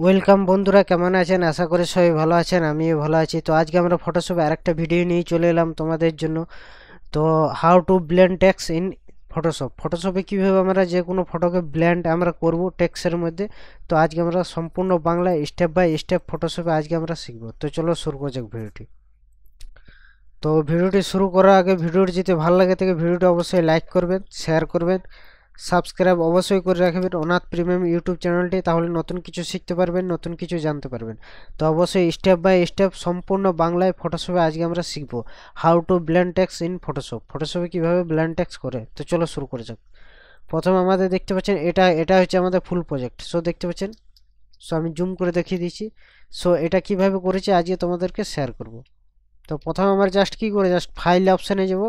welcome বন্ধুরা কেমন আছেন আশা করি সবাই ভালো আছেন আমিও ভালো আছি তো আজকে আমরা ফটোশপে আরেকটা ভিডিও নিয়ে চলে এলাম তোমাদের জন্য তো how to blend text in Photoshop ফটোশপে কীভাবে আমরা যে কোনো ফটোকে ব্ল্যান্ড আমরা করব টেক্সের মধ্যে তো আজকে আমরা সম্পূর্ণ বাংলায় স্টেপ বাই স্টেপ ফটোশপে আজকে আমরা শিখবো তো চলো শুরু করা যাক ভিডিওটি তো ভিডিওটি শুরু করার আগে ভিডিওটি যদি ভালো লাগে থাকে ভিডিওটি অবশ্যই লাইক করবেন শেয়ার করবেন সাবস্ক্রাইব অবশ্যই করে রাখবেন অনাথ প্রিমিয়াম ইউটিউব চ্যানেলটি তাহলে নতুন কিছু শিখতে পারবেন নতুন কিছু জানতে পারবেন তো অবশ্যই স্টেপ বাই স্টেপ সম্পূর্ণ বাংলায় ফটোশপে আজকে আমরা শিখবো how to blend text in Photoshop ফটোশপে কীভাবে ব্ল্যান্ড ট্যাক্স করে তো চলো শুরু করে যাক প্রথমে আমাদের দেখতে পাচ্ছেন এটা এটা হচ্ছে আমাদের ফুল প্রজেক্ট সো দেখতে পাচ্ছেন সো আমি জুম করে দেখিয়ে দিয়েছি সো এটা কিভাবে করেছি আজকে তোমাদেরকে শেয়ার করব তো প্রথমে আমরা জাস্ট কী করে জাস্ট ফাইল অপশানে যাব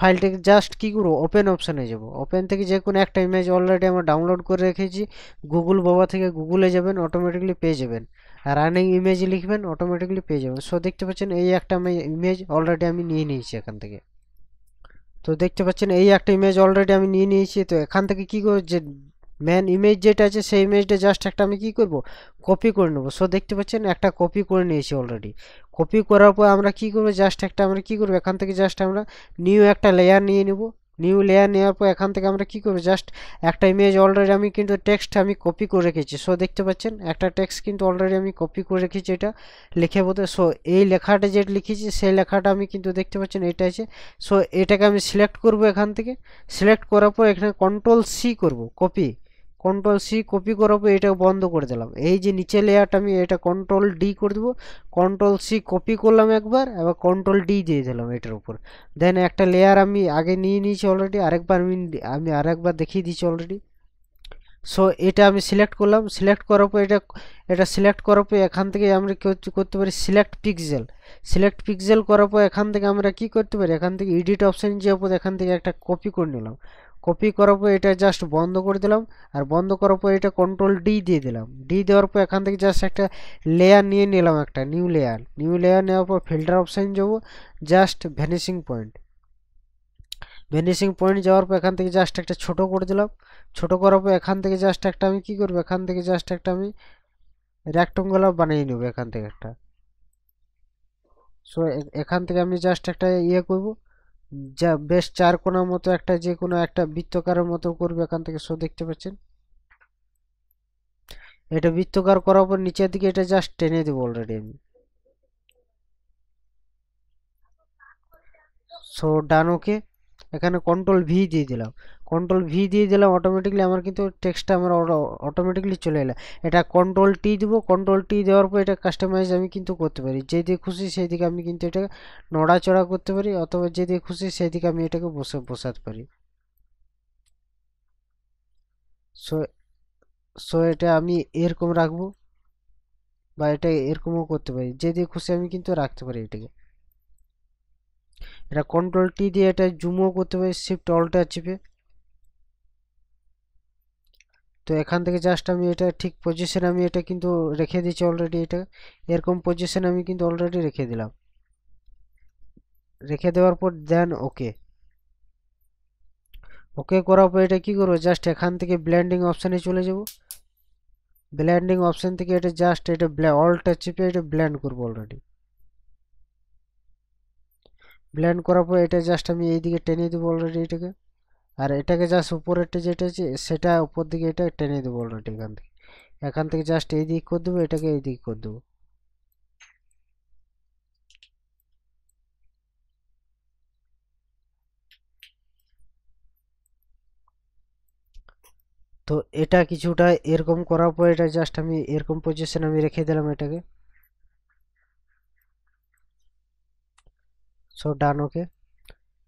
ফাইলটাকে জাস্ট কী করবো ওপেন অপশানে যাব ওপেন থেকে যে কোনো একটা ইমেজ অলরেডি আমরা ডাউনলোড করে রেখেছি গুগল বাবা থেকে গুগলে যাবেন অটোমেটিকলি পেয়ে যাবেন রানিং ইমেজ লিখবেন অটোমেটিকলি পেয়ে যাবেন সো দেখতে পাচ্ছেন এই একটা আমি ইমেজ অলরেডি আমি নিয়ে নিয়েছি এখান থেকে তো দেখতে পাচ্ছেন এই একটা ইমেজ অলরেডি আমি নিয়ে নিয়েছি তো এখান থেকে কী করে যে ম্যান ইমেজ যেটা আছে সেই ইমেজটা জাস্ট একটা আমি কি করব কপি করে নেবো সো দেখতে পাচ্ছেন একটা কপি করে নিয়েছি অলরেডি কপি করার পর আমরা কি করব জাস্ট একটা আমরা কি করব এখান থেকে জাস্ট আমরা নিউ একটা লেয়ার নিয়ে নেব নিউ লেয়ার নেওয়ার পর এখান থেকে আমরা কি করব জাস্ট একটা ইমেজ অলরেডি আমি কিন্তু টেক্সট আমি কপি করে রেখেছি সো দেখতে পাচ্ছেন একটা টেক্সট কিন্তু অলরেডি আমি কপি করে রেখেছি এটা লিখে বলতে সো এই লেখাটা যেটা লিখেছি সেই লেখাটা আমি কিন্তু দেখতে পাচ্ছেন এটা আছে সো এটাকে আমি সিলেক্ট করব এখান থেকে সিলেক্ট করার পর এখানে কন্ট্রোল সি করব কপি কন্ট্রোল সি কপি করার পর এটা বন্ধ করে দিলাম এই যে নিচে লেয়ারটা আমি এটা কন্ট্রোল ডি করে দেবো কন্ট্রোল সি কপি করলাম একবার এবার কন্ট্রোল ডি দিয়ে দিলাম এটার উপর দেন একটা লেয়ার আমি আগে নিয়ে নিয়েছি অলরেডি আরেকবার আমি আমি আরেকবার দেখিয়ে দিয়েছি অলরেডি সো এটা আমি সিলেক্ট করলাম সিলেক্ট করার পর এটা এটা সিলেক্ট করার পর এখান থেকে আমরা করতে পারি সিলেক্ট পিক্সেল সিলেক্ট পিক্সেল করার পর এখান থেকে আমরা কি করতে পারি এখান থেকে এডিট অপশান যে উপর এখান থেকে একটা কপি করে নিলাম কপি করার পর এটা জাস্ট বন্ধ করে দিলাম আর বন্ধ করার পর এটা কন্ট্রোল ডি দিয়ে দিলাম ডি দেওয়ার পর এখান থেকে জাস্ট একটা লেয়ার নিয়ে নিলাম একটা নিউ লেয়ার নিউ লেয়ার নেওয়ার পর ফিল্টার অপশান যাবো just vanishing point vanishing point যাওয়ার পর এখান থেকে জাস্ট একটা ছোট করে দিলাম ছোট করার পর এখান থেকে জাস্ট একটা আমি কী করবো এখান থেকে জাস্ট একটা আমি রেক্টঙ্গুলার বানিয়ে নেব এখান থেকে একটা সো এখান থেকে আমি জাস্ট একটা ইয়ে করবো যা বেশ চার কোনার মতো একটা যে কোনো একটা বৃত্তকারের মতো করবে এখান থেকে সো দেখতে পাচ্ছেন এটা বৃত্তকার করার পর নিচের দিকে এটা জাস্ট টেনে দেবো অলরেডি আমি সো ডান ওকে এখানে কন্ট্রোল ভি দিয়ে দিলাম কন্ট্রোল ভি দিয়ে দিলাম অটোমেটিকলি আমার কিন্তু টেক্সটটা আমার অটোমেটিকলি চলে এলো এটা কন্ট্রোল টি দিব কন্ট্রোল টি দেওয়ার পর এটা কাস্টমাইজ আমি কিন্তু করতে পারি যেদিকে খুশি সেই দিকে আমি কিন্তু এটা নড়াচড়া করতে পারি অথবা যেদিকে খুশি সেই দিকে আমি এটাকে বসে বসাতে পারি সো সো এটা আমি এরকম রাখবো বা এটা এরকমও করতে পারি যেদিকে খুশি আমি কিন্তু রাখতে পারি এটাকে এটা কন্ট্রোল টি দিয়ে এটা জুমও করতে পারি শিফট অল্টার চিপে তো এখান থেকে জাস্ট আমি এটা ঠিক পজিশন আমি এটা কিন্তু রেখে দিয়েছি অলরেডি এটা এরকম পজিশন আমি কিন্তু অলরেডি রেখে দিলাম রেখে দেওয়ার পর দেন ওকে ওকে করার পর এটা কী করবো জাস্ট এখান থেকে ব্ল্যান্ডিং অপশানে চলে যাব ব্ল্যান্ডিং অপশান থেকে এটা জাস্ট এটা অলটা চেপে এটা ব্ল্যান্ড করবো অলরেডি ব্ল্যান্ড করার পর এটা জাস্ট আমি এইদিকে টেনে দেবো অলরেডি এটাকে আর এটাকে জাস্ট উপরেরটা যেটা আছে সেটা উপর দিকে এটা টেনে দেবো অলরেডি এখান থেকে এখান থেকে জাস্ট এই দিক করে দেবো এটাকে এই দিক করে দেবো তো এটা কিছুটা এরকম করার পর এটা জাস্ট আমি এরকম পজিশন আমি রেখে দিলাম এটাকে সো ডান ওকে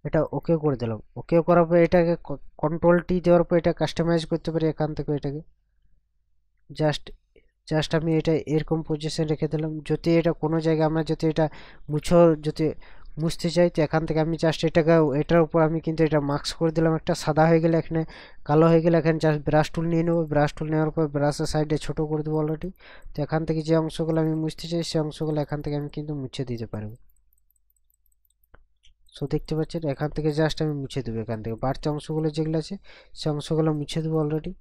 এটা ওকেও করে দিলাম ওকেও করার পর এটাকে কন্ট্রোল টি দেওয়ার পর এটা কাস্টমাইজ করতে পারি এখান থেকে এটাকে জাস্ট জাস্ট আমি এটা এরকম পজিশন রেখে দিলাম যদি এটা কোনো জায়গায় আমরা যদি এটা মুছো যদি মুছতে চাই তো এখান থেকে আমি জাস্ট এটাকে এটার উপর আমি কিন্তু এটা মাস্ক করে দিলাম একটা সাদা হয়ে গেলে এখানে কালো হয়ে গেলে এখানে জাস্ট ব্রাশ টুল নিয়ে নেবো ব্রাশ টুল নেওয়ার পর ব্রাশের সাইডে ছোটো করে দেবো অলরেডি তো এখান থেকে যে অংশগুলো আমি মুছতে চাই সে অংশগুলো এখান থেকে আমি কিন্তু মুছে দিতে পারবো সো দেখতে পাচ্ছেন এখান থেকে জাস্ট আমি মুছে দেবো এখান থেকে বাড়তি অংশগুলো যেগুলো আছে সে অংশগুলো মুছে দেবো অলরেডি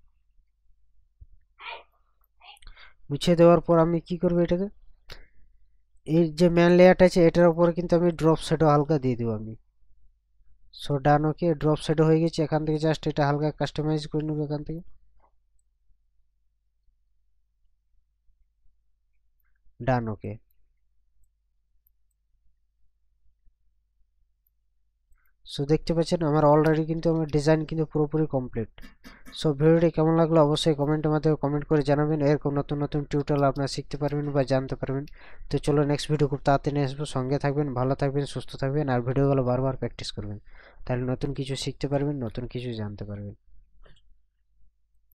মুছে দেওয়ার পর আমি কি করবো এটাকে এর যে ম্যান লেয়ারটা আছে এটার উপরে কিন্তু আমি ড্রপ সেটও হালকা দিয়ে দেবো আমি so done okay drop shadow হয়ে গেছে এখান থেকে জাস্ট এটা হালকা কাস্টমাইজ করে নেবো এখান থেকে ডান ওকে সো দেখতে পাচ্ছেন আমার অলরেডি কিন্তু আমার ডিজাইন কিন্তু পুরোপুরি কমপ্লিট সো ভিডিওটি কেমন লাগলো অবশ্যই কমেন্টের মাধ্যমে কমেন্ট করে জানাবেন এরকম নতুন নতুন টিউটোরিয়াল আপনারা শিখতে পারবেন বা জানতে পারবেন তো চলো নেক্সট ভিডিও খুব তাড়াতাড়ি নিয়ে আসবো সঙ্গে থাকবেন ভালো থাকবেন সুস্থ থাকবেন আর ভিডিওগুলো বারবার প্র্যাকটিস করবেন তাহলে নতুন কিছু শিখতে পারবেন নতুন কিছু জানতে পারবেন